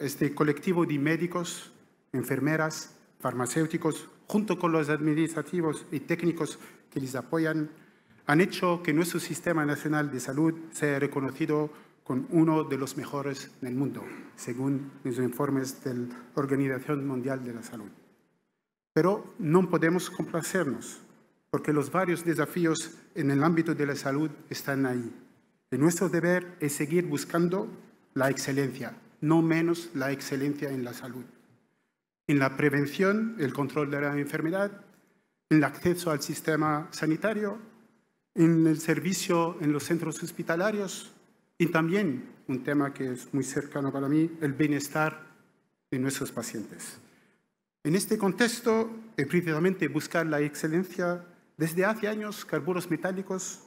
este colectivo de médicos, enfermeras, farmacéuticos, junto con los administrativos y técnicos que les apoyan, han hecho que nuestro Sistema Nacional de Salud sea reconocido como uno de los mejores del mundo, según los informes de la Organización Mundial de la Salud. Pero no podemos complacernos, porque los varios desafíos en el ámbito de la salud están ahí. Y nuestro deber es seguir buscando la excelencia, no menos la excelencia en la salud, en la prevención, el control de la enfermedad, en el acceso al sistema sanitario, en el servicio en los centros hospitalarios y también un tema que es muy cercano para mí, el bienestar de nuestros pacientes. En este contexto, y precisamente buscar la excelencia. Desde hace años, Carburos Metálicos,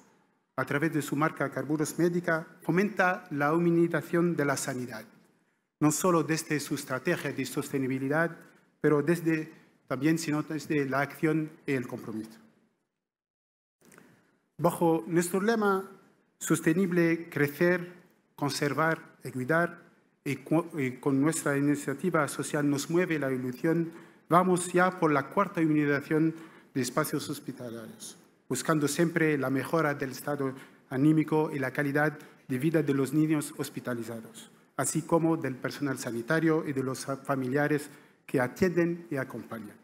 a través de su marca Carburos Médica, fomenta la humanización de la sanidad no solo desde su estrategia de sostenibilidad, pero desde, también sino desde la acción y el compromiso. Bajo nuestro lema, sostenible, crecer, conservar y cuidar, y, con nuestra iniciativa social nos mueve la ilusión, vamos ya por la cuarta unidad de espacios hospitalarios, buscando siempre la mejora del estado anímico y la calidad de vida de los niños hospitalizados así como del personal sanitario y de los familiares que atienden y acompañan.